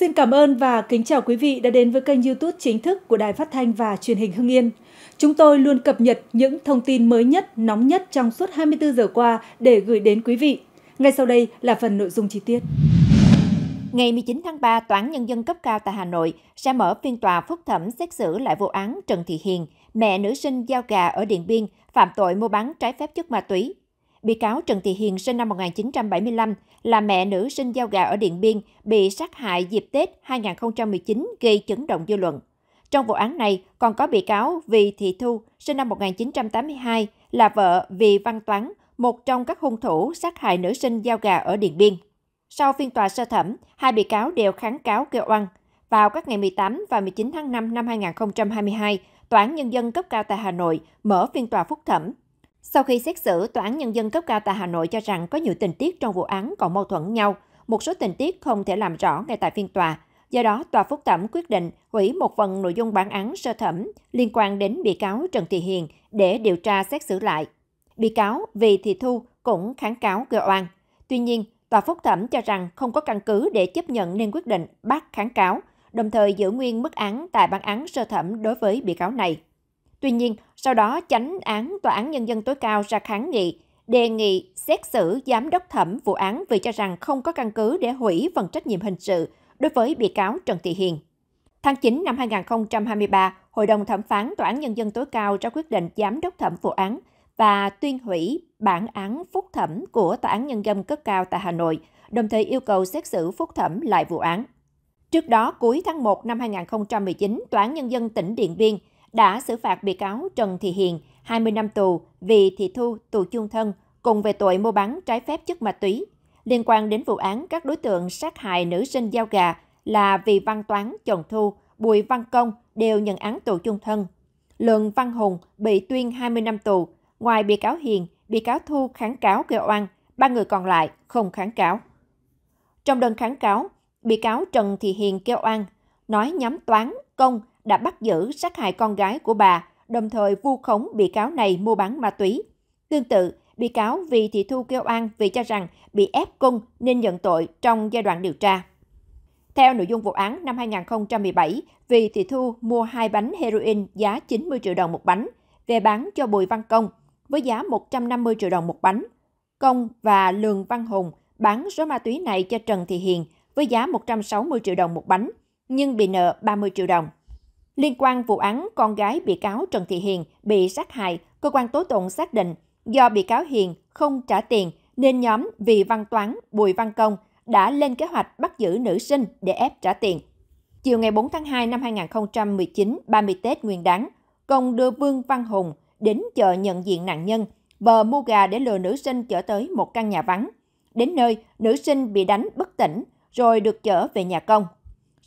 Xin cảm ơn và kính chào quý vị đã đến với kênh YouTube chính thức của Đài Phát thanh và Truyền hình Hưng Yên. Chúng tôi luôn cập nhật những thông tin mới nhất, nóng nhất trong suốt 24 giờ qua để gửi đến quý vị. Ngay sau đây là phần nội dung chi tiết. Ngày 19 tháng 3, Tòa án Nhân dân cấp cao tại Hà Nội sẽ mở phiên tòa phúc thẩm xét xử lại vụ án Trần Thị Hiền, mẹ nữ sinh giao gà ở Điện Biên, phạm tội mua bán trái phép chất ma túy Bị cáo Trần Thị Hiền sinh năm 1975 là mẹ nữ sinh giao gà ở Điện Biên bị sát hại dịp Tết 2019 gây chấn động dư luận. Trong vụ án này còn có bị cáo Vì Thị Thu sinh năm 1982 là vợ Vì Văn Toán, một trong các hung thủ sát hại nữ sinh giao gà ở Điện Biên. Sau phiên tòa sơ thẩm, hai bị cáo đều kháng cáo kêu oan. Vào các ngày 18 và 19 tháng 5 năm 2022, Tòa án Nhân dân cấp cao tại Hà Nội mở phiên tòa phúc thẩm sau khi xét xử, Tòa án Nhân dân cấp cao tại Hà Nội cho rằng có nhiều tình tiết trong vụ án còn mâu thuẫn nhau, một số tình tiết không thể làm rõ ngay tại phiên tòa. Do đó, Tòa Phúc Thẩm quyết định hủy một phần nội dung bản án sơ thẩm liên quan đến bị cáo Trần Thị Hiền để điều tra xét xử lại. Bị cáo Vì Thị Thu cũng kháng cáo gây oan. Tuy nhiên, Tòa Phúc Thẩm cho rằng không có căn cứ để chấp nhận nên quyết định bác kháng cáo, đồng thời giữ nguyên mức án tại bản án sơ thẩm đối với bị cáo này. Tuy nhiên, sau đó chánh án Tòa án Nhân dân tối cao ra kháng nghị, đề nghị xét xử giám đốc thẩm vụ án vì cho rằng không có căn cứ để hủy phần trách nhiệm hình sự đối với bị cáo Trần Thị Hiền. Tháng 9 năm 2023, Hội đồng thẩm phán Tòa án Nhân dân tối cao ra quyết định giám đốc thẩm vụ án và tuyên hủy bản án phúc thẩm của Tòa án Nhân dân cấp cao tại Hà Nội, đồng thời yêu cầu xét xử phúc thẩm lại vụ án. Trước đó, cuối tháng 1 năm 2019, Tòa án Nhân dân tỉnh Điện Biên đã xử phạt bị cáo Trần Thị Hiền 20 năm tù vì Thị Thu tù chung thân cùng về tội mua bán trái phép chất ma túy. Liên quan đến vụ án các đối tượng sát hại nữ sinh giao gà là Vì Văn Toán, Chồng Thu, Bùi Văn Công đều nhận án tù chung thân. Lượng Văn Hùng bị tuyên 20 năm tù. Ngoài bị cáo Hiền, bị cáo Thu kháng cáo kêu oan, ba người còn lại không kháng cáo. Trong đơn kháng cáo, bị cáo Trần Thị Hiền kêu oan, nói nhắm toán, công đã bắt giữ sát hại con gái của bà, đồng thời vu khống bị cáo này mua bán ma túy. Tương tự, bị cáo vì thị thu kêu an vì cho rằng bị ép cung nên nhận tội trong giai đoạn điều tra. Theo nội dung vụ án năm 2017, vì thị thu mua hai bánh heroin giá 90 triệu đồng một bánh về bán cho Bùi Văn Công với giá 150 triệu đồng một bánh. Công và Lường Văn Hùng bán số ma túy này cho Trần Thị Hiền với giá 160 triệu đồng một bánh, nhưng bị nợ 30 triệu đồng. Liên quan vụ án con gái bị cáo Trần Thị Hiền bị sát hại, cơ quan tố tụng xác định do bị cáo Hiền không trả tiền nên nhóm Vì Văn Toán, Bùi Văn Công đã lên kế hoạch bắt giữ nữ sinh để ép trả tiền. Chiều ngày 4 tháng 2 năm 2019, 30 Tết Nguyên đán, Công đưa Vương Văn Hùng đến chợ nhận diện nạn nhân, vờ mua gà để lừa nữ sinh chở tới một căn nhà vắng. Đến nơi, nữ sinh bị đánh bất tỉnh, rồi được chở về nhà công.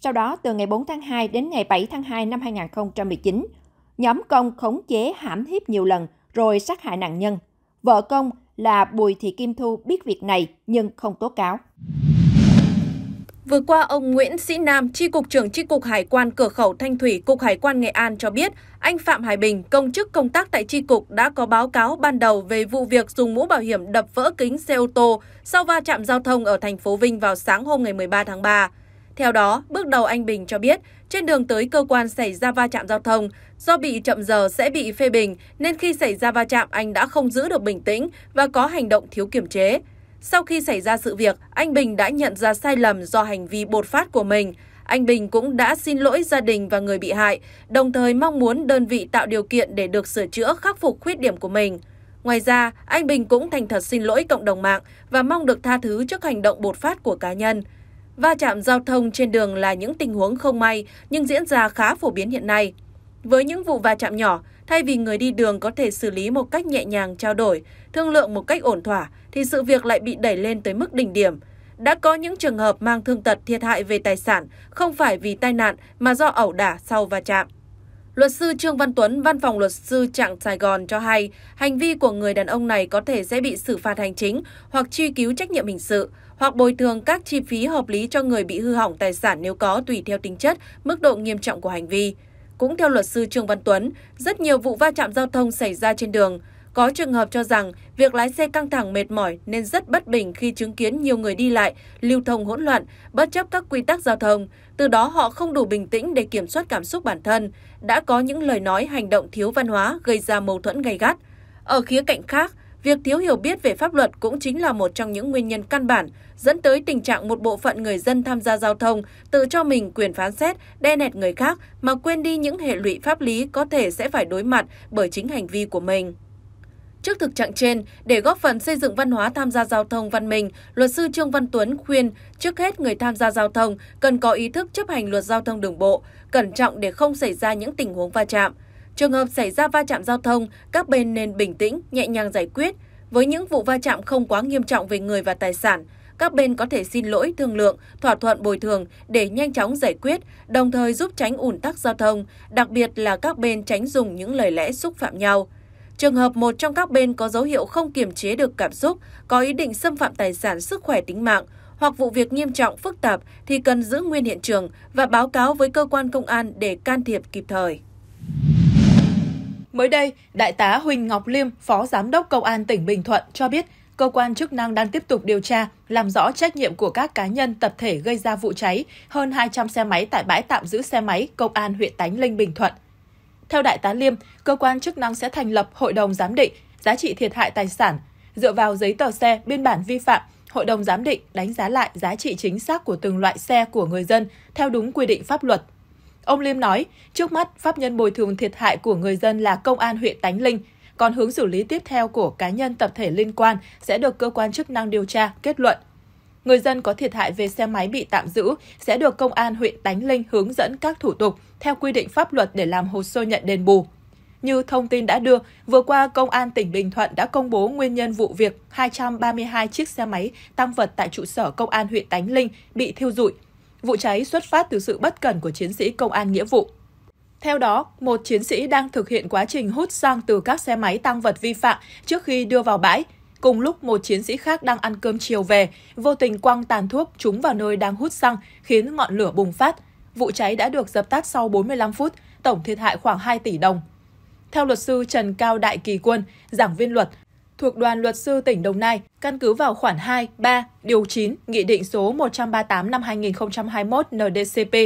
Sau đó, từ ngày 4 tháng 2 đến ngày 7 tháng 2 năm 2019, nhóm công khống chế hãm hiếp nhiều lần rồi sát hại nạn nhân. Vợ công là Bùi Thị Kim Thu biết việc này nhưng không tố cáo. Vừa qua, ông Nguyễn Sĩ Nam, Tri Cục trưởng Tri Cục Hải quan Cửa khẩu Thanh Thủy, Cục Hải quan Nghệ An cho biết, anh Phạm Hải Bình, công chức công tác tại Tri Cục đã có báo cáo ban đầu về vụ việc dùng mũ bảo hiểm đập vỡ kính xe ô tô sau va chạm giao thông ở thành phố Vinh vào sáng hôm ngày 13 tháng 3. Theo đó, bước đầu anh Bình cho biết, trên đường tới cơ quan xảy ra va chạm giao thông, do bị chậm giờ sẽ bị phê bình nên khi xảy ra va chạm anh đã không giữ được bình tĩnh và có hành động thiếu kiểm chế. Sau khi xảy ra sự việc, anh Bình đã nhận ra sai lầm do hành vi bột phát của mình. Anh Bình cũng đã xin lỗi gia đình và người bị hại, đồng thời mong muốn đơn vị tạo điều kiện để được sửa chữa khắc phục khuyết điểm của mình. Ngoài ra, anh Bình cũng thành thật xin lỗi cộng đồng mạng và mong được tha thứ trước hành động bột phát của cá nhân. Va chạm giao thông trên đường là những tình huống không may nhưng diễn ra khá phổ biến hiện nay. Với những vụ va chạm nhỏ, thay vì người đi đường có thể xử lý một cách nhẹ nhàng trao đổi, thương lượng một cách ổn thỏa, thì sự việc lại bị đẩy lên tới mức đỉnh điểm. Đã có những trường hợp mang thương tật thiệt hại về tài sản, không phải vì tai nạn mà do ẩu đả sau va chạm. Luật sư Trương Văn Tuấn, văn phòng luật sư Trạng Sài Gòn cho hay, hành vi của người đàn ông này có thể sẽ bị xử phạt hành chính hoặc truy cứu trách nhiệm hình sự, hoặc bồi thường các chi phí hợp lý cho người bị hư hỏng tài sản nếu có tùy theo tính chất, mức độ nghiêm trọng của hành vi. Cũng theo luật sư Trương Văn Tuấn, rất nhiều vụ va chạm giao thông xảy ra trên đường. Có trường hợp cho rằng việc lái xe căng thẳng mệt mỏi nên rất bất bình khi chứng kiến nhiều người đi lại, lưu thông hỗn loạn, bất chấp các quy tắc giao thông. Từ đó họ không đủ bình tĩnh để kiểm soát cảm xúc bản thân, đã có những lời nói hành động thiếu văn hóa gây ra mâu thuẫn gay gắt. Ở khía cạnh khác, việc thiếu hiểu biết về pháp luật cũng chính là một trong những nguyên nhân căn bản dẫn tới tình trạng một bộ phận người dân tham gia giao thông tự cho mình quyền phán xét, đe nẹt người khác mà quên đi những hệ lụy pháp lý có thể sẽ phải đối mặt bởi chính hành vi của mình. Trước thực trạng trên, để góp phần xây dựng văn hóa tham gia giao thông văn minh, luật sư Trương Văn Tuấn khuyên trước hết người tham gia giao thông cần có ý thức chấp hành luật giao thông đường bộ, cẩn trọng để không xảy ra những tình huống va chạm. Trường hợp xảy ra va chạm giao thông, các bên nên bình tĩnh, nhẹ nhàng giải quyết. Với những vụ va chạm không quá nghiêm trọng về người và tài sản, các bên có thể xin lỗi thương lượng, thỏa thuận bồi thường để nhanh chóng giải quyết, đồng thời giúp tránh ủn tắc giao thông, đặc biệt là các bên tránh dùng những lời lẽ xúc phạm nhau. Trường hợp một trong các bên có dấu hiệu không kiềm chế được cảm xúc, có ý định xâm phạm tài sản, sức khỏe tính mạng hoặc vụ việc nghiêm trọng phức tạp thì cần giữ nguyên hiện trường và báo cáo với cơ quan công an để can thiệp kịp thời. Mới đây, Đại tá Huỳnh Ngọc Liêm, Phó Giám đốc Công an tỉnh Bình Thuận cho biết, cơ quan chức năng đang tiếp tục điều tra, làm rõ trách nhiệm của các cá nhân tập thể gây ra vụ cháy hơn 200 xe máy tại bãi tạm giữ xe máy Công an huyện Tánh Linh Bình Thuận. Theo Đại tá Liêm, cơ quan chức năng sẽ thành lập hội đồng giám định giá trị thiệt hại tài sản. Dựa vào giấy tờ xe, biên bản vi phạm, hội đồng giám định đánh giá lại giá trị chính xác của từng loại xe của người dân theo đúng quy định pháp luật. Ông Liêm nói, trước mắt pháp nhân bồi thường thiệt hại của người dân là công an huyện Tánh Linh, còn hướng xử lý tiếp theo của cá nhân tập thể liên quan sẽ được cơ quan chức năng điều tra kết luận. Người dân có thiệt hại về xe máy bị tạm giữ sẽ được Công an huyện Tánh Linh hướng dẫn các thủ tục theo quy định pháp luật để làm hồ sơ nhận đền bù. Như thông tin đã đưa, vừa qua Công an tỉnh Bình Thuận đã công bố nguyên nhân vụ việc 232 chiếc xe máy tăng vật tại trụ sở Công an huyện Tánh Linh bị thiêu rụi. Vụ cháy xuất phát từ sự bất cẩn của chiến sĩ công an nghĩa vụ. Theo đó, một chiến sĩ đang thực hiện quá trình hút xăng từ các xe máy tăng vật vi phạm trước khi đưa vào bãi – Cùng lúc một chiến sĩ khác đang ăn cơm chiều về, vô tình quăng tàn thuốc trúng vào nơi đang hút xăng, khiến ngọn lửa bùng phát. Vụ cháy đã được dập tắt sau 45 phút, tổng thiệt hại khoảng 2 tỷ đồng. Theo luật sư Trần Cao Đại Kỳ Quân, giảng viên luật, thuộc đoàn luật sư tỉnh Đồng Nai, căn cứ vào khoản 2, 3, điều 9, Nghị định số 138 năm 2021 NDCP,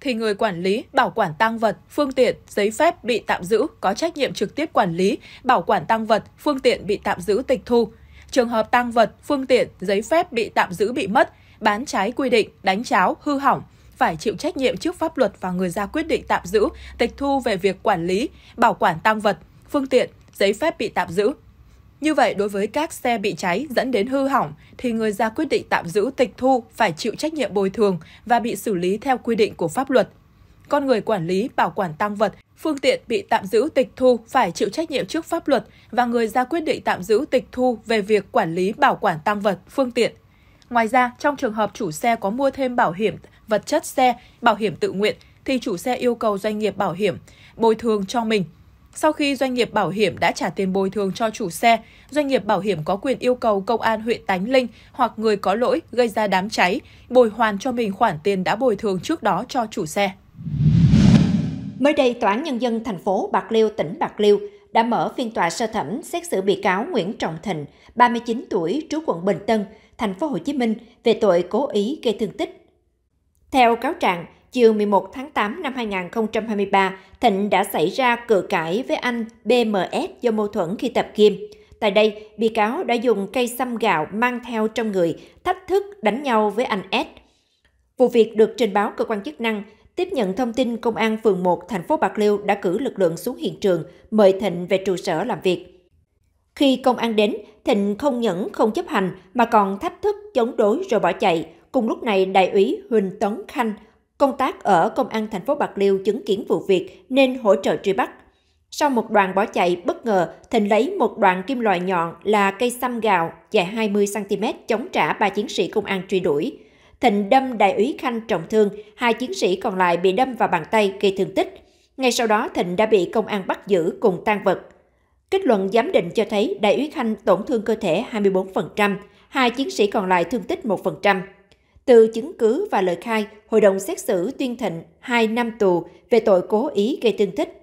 thì người quản lý, bảo quản tăng vật, phương tiện, giấy phép bị tạm giữ có trách nhiệm trực tiếp quản lý, bảo quản tăng vật, phương tiện bị tạm giữ tịch thu trường hợp tăng vật, phương tiện, giấy phép bị tạm giữ bị mất, bán trái quy định, đánh cháo, hư hỏng phải chịu trách nhiệm trước pháp luật và người ra quyết định tạm giữ, tịch thu về việc quản lý, bảo quản tăng vật, phương tiện, giấy phép bị tạm giữ. Như vậy, đối với các xe bị cháy dẫn đến hư hỏng, thì người ra quyết định tạm giữ tịch thu phải chịu trách nhiệm bồi thường và bị xử lý theo quy định của pháp luật con người quản lý, bảo quản tăng vật, phương tiện bị tạm giữ tịch thu phải chịu trách nhiệm trước pháp luật và người ra quyết định tạm giữ tịch thu về việc quản lý bảo quản tăng vật, phương tiện. Ngoài ra, trong trường hợp chủ xe có mua thêm bảo hiểm vật chất xe, bảo hiểm tự nguyện thì chủ xe yêu cầu doanh nghiệp bảo hiểm bồi thường cho mình. Sau khi doanh nghiệp bảo hiểm đã trả tiền bồi thường cho chủ xe, doanh nghiệp bảo hiểm có quyền yêu cầu công an huyện Tánh Linh hoặc người có lỗi gây ra đám cháy bồi hoàn cho mình khoản tiền đã bồi thường trước đó cho chủ xe. Mới đây, Tòa án Nhân dân thành phố Bạc Liêu, tỉnh Bạc Liêu đã mở phiên tòa sơ thẩm xét xử bị cáo Nguyễn Trọng Thịnh, 39 tuổi, trú quận Bình Tân, thành phố Hồ Chí Minh về tội cố ý gây thương tích. Theo cáo trạng, chiều 11 tháng 8 năm 2023, Thịnh đã xảy ra cự cãi với anh BMS do mâu thuẫn khi tập kim. Tại đây, bị cáo đã dùng cây xăm gạo mang theo trong người thách thức đánh nhau với anh S. Vụ việc được trình báo cơ quan chức năng, Tiếp nhận thông tin, Công an phường 1 thành phố Bạc Liêu đã cử lực lượng xuống hiện trường, mời Thịnh về trụ sở làm việc. Khi công an đến, Thịnh không những không chấp hành mà còn thách thức, chống đối rồi bỏ chạy. Cùng lúc này, Đại úy Huỳnh Tấn Khanh, công tác ở Công an thành phố Bạc Liêu chứng kiến vụ việc nên hỗ trợ truy bắt. Sau một đoàn bỏ chạy, bất ngờ, Thịnh lấy một đoạn kim loại nhọn là cây xăm gạo dài 20cm chống trả ba chiến sĩ công an truy đuổi. Thịnh đâm đại úy Khanh trọng thương, hai chiến sĩ còn lại bị đâm vào bàn tay gây thương tích. Ngay sau đó, Thịnh đã bị công an bắt giữ cùng tang vật. Kết luận giám định cho thấy đại úy Khanh tổn thương cơ thể 24%, hai chiến sĩ còn lại thương tích 1%. Từ chứng cứ và lời khai, hội đồng xét xử tuyên Thịnh 2 năm tù về tội cố ý gây thương tích.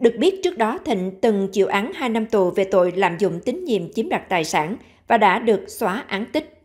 Được biết trước đó Thịnh từng chịu án 2 năm tù về tội lạm dụng tín nhiệm chiếm đoạt tài sản và đã được xóa án tích.